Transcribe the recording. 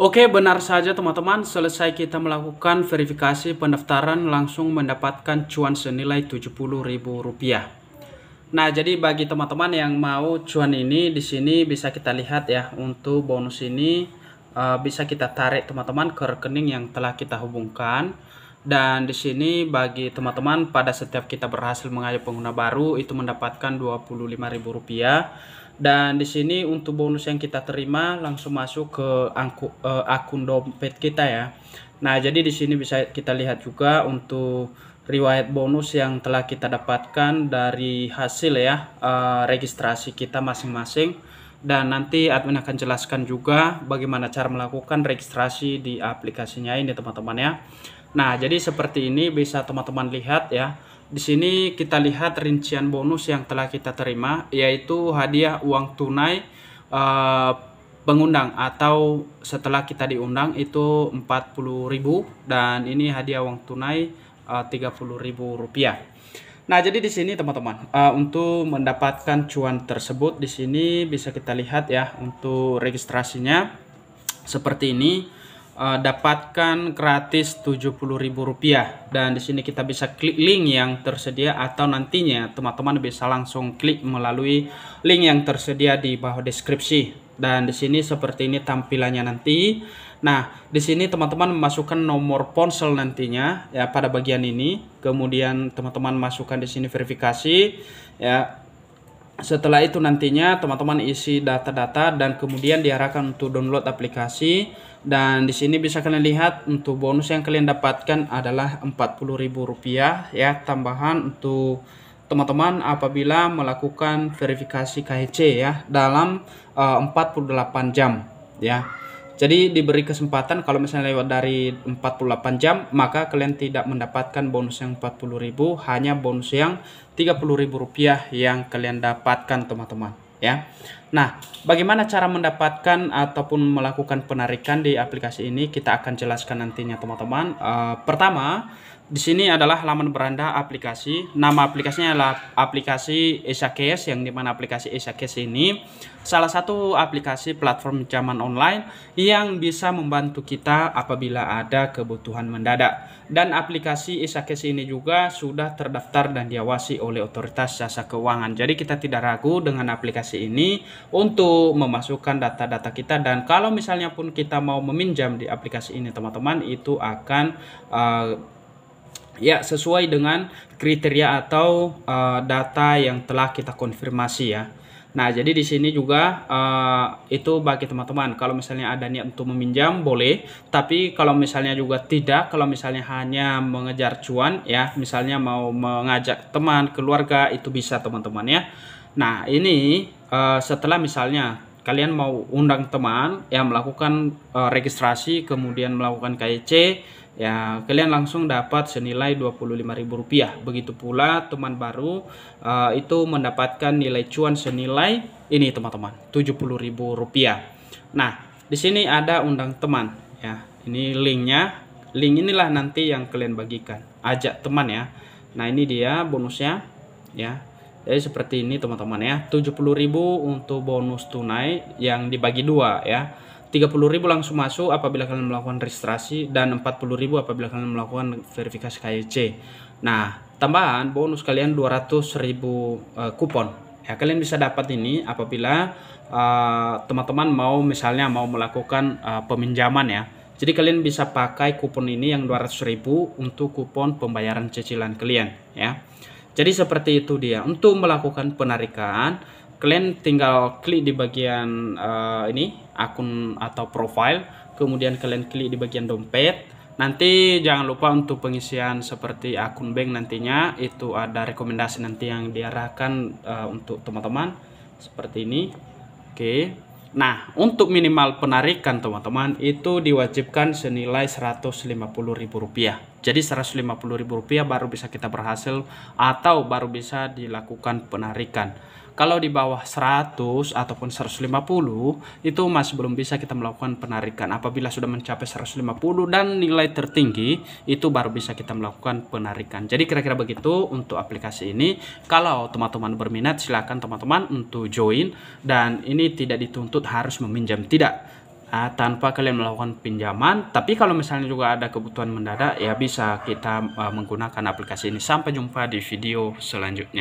Oke, benar saja teman-teman, selesai kita melakukan verifikasi pendaftaran langsung mendapatkan cuan senilai Rp70.000. Nah, jadi bagi teman-teman yang mau cuan ini di sini bisa kita lihat ya untuk bonus ini eh, bisa kita tarik teman-teman ke rekening yang telah kita hubungkan. Dan di sini bagi teman-teman pada setiap kita berhasil mengajak pengguna baru itu mendapatkan Rp25.000 dan di sini untuk bonus yang kita terima langsung masuk ke angku, uh, akun dompet kita ya nah jadi di sini bisa kita lihat juga untuk riwayat bonus yang telah kita dapatkan dari hasil ya uh, registrasi kita masing-masing dan nanti admin akan jelaskan juga bagaimana cara melakukan registrasi di aplikasinya ini teman-teman ya nah jadi seperti ini bisa teman-teman lihat ya di sini kita lihat rincian bonus yang telah kita terima yaitu hadiah uang tunai uh, pengundang atau setelah kita diundang itu 40.000 dan ini hadiah uang tunai eh, uh, 30.000 rupiah. Nah, jadi di sini teman-teman, uh, untuk mendapatkan cuan tersebut di sini bisa kita lihat ya untuk registrasinya seperti ini uh, dapatkan gratis Rp70.000 dan di sini kita bisa klik link yang tersedia atau nantinya teman-teman bisa langsung klik melalui link yang tersedia di bawah deskripsi dan di sini seperti ini tampilannya nanti. Nah, di sini teman-teman memasukkan nomor ponsel nantinya ya pada bagian ini. Kemudian teman-teman masukkan di sini verifikasi ya setelah itu nantinya teman-teman isi data-data dan kemudian diarahkan untuk download aplikasi dan di sini bisa kalian lihat untuk bonus yang kalian dapatkan adalah Rp40.000 ya tambahan untuk teman-teman apabila melakukan verifikasi KHC e ya dalam eh, uh, 48 jam ya. Jadi diberi kesempatan kalau misalnya lewat dari 48 jam maka kalian tidak mendapatkan bonus yang 40.000 hanya bonus yang 30.000 rupiah yang kalian dapatkan teman-teman ya. Nah, bagaimana cara mendapatkan ataupun melakukan penarikan di aplikasi ini kita akan jelaskan nantinya teman-teman. E, pertama, di sini adalah laman beranda aplikasi. Nama aplikasinya adalah aplikasi EsaCase yang dimana aplikasi EsaCase ini salah satu aplikasi platform zaman online yang bisa membantu kita apabila ada kebutuhan mendadak. Dan aplikasi EsaCase ini juga sudah terdaftar dan diawasi oleh otoritas jasa keuangan. Jadi kita tidak ragu dengan aplikasi ini untuk memasukkan data-data kita dan kalau misalnya pun kita mau meminjam di aplikasi ini teman-teman itu akan uh, Ya, sesuai dengan kriteria atau uh, data yang telah kita konfirmasi ya. Nah, jadi di sini juga uh, itu bagi teman-teman kalau misalnya ada niat untuk meminjam boleh, tapi kalau misalnya juga tidak, kalau misalnya hanya mengejar cuan ya, misalnya mau mengajak teman, keluarga itu bisa teman-teman ya. Nah, ini uh, setelah misalnya kalian mau undang teman yang melakukan uh, registrasi kemudian melakukan KYC e ya kalian langsung dapat senilai Rp25.000 begitu pula teman baru uh, itu mendapatkan nilai cuan senilai ini teman-teman Rp70.000 nah di sini ada undang teman ya ini linknya link inilah nanti yang kalian bagikan ajak teman ya nah ini dia bonusnya ya jadi eh, seperti ini teman-teman ya. 70.000 untuk bonus tunai yang dibagi dua ya. 30.000 langsung masuk apabila kalian melakukan registrasi dan 40.000 apabila kalian melakukan verifikasi KYC. Nah, tambahan bonus kalian 200.000 uh, eh, kupon. Ya, kalian bisa dapat ini apabila eh, teman-teman uh, mau misalnya mau melakukan uh, peminjaman ya. Jadi kalian bisa pakai kupon ini yang 200.000 untuk kupon pembayaran cicilan kalian ya. Jadi seperti itu dia. Untuk melakukan penarikan, kalian tinggal klik di bagian uh, ini akun atau profile, kemudian kalian klik di bagian dompet. Nanti jangan lupa untuk pengisian seperti akun bank nantinya itu ada rekomendasi nanti yang diarahkan uh, untuk teman-teman seperti ini. Oke. Okay. Nah, untuk minimal penarikan teman-teman itu diwajibkan senilai Rp150.000. Jadi Rp150.000 baru bisa kita berhasil atau baru bisa dilakukan penarikan. Kalau di bawah 100 ataupun 150 itu masih belum bisa kita melakukan penarikan. Apabila sudah mencapai 150 dan nilai tertinggi itu baru bisa kita melakukan penarikan. Jadi kira-kira begitu untuk aplikasi ini. Kalau teman-teman berminat silahkan teman-teman untuk join dan ini tidak dituntut harus meminjam tidak Nah, tanpa kalian melakukan pinjaman. Tapi kalau misalnya juga ada kebutuhan mendadak, ya bisa kita ah, menggunakan aplikasi ini. Sampai jumpa di video selanjutnya.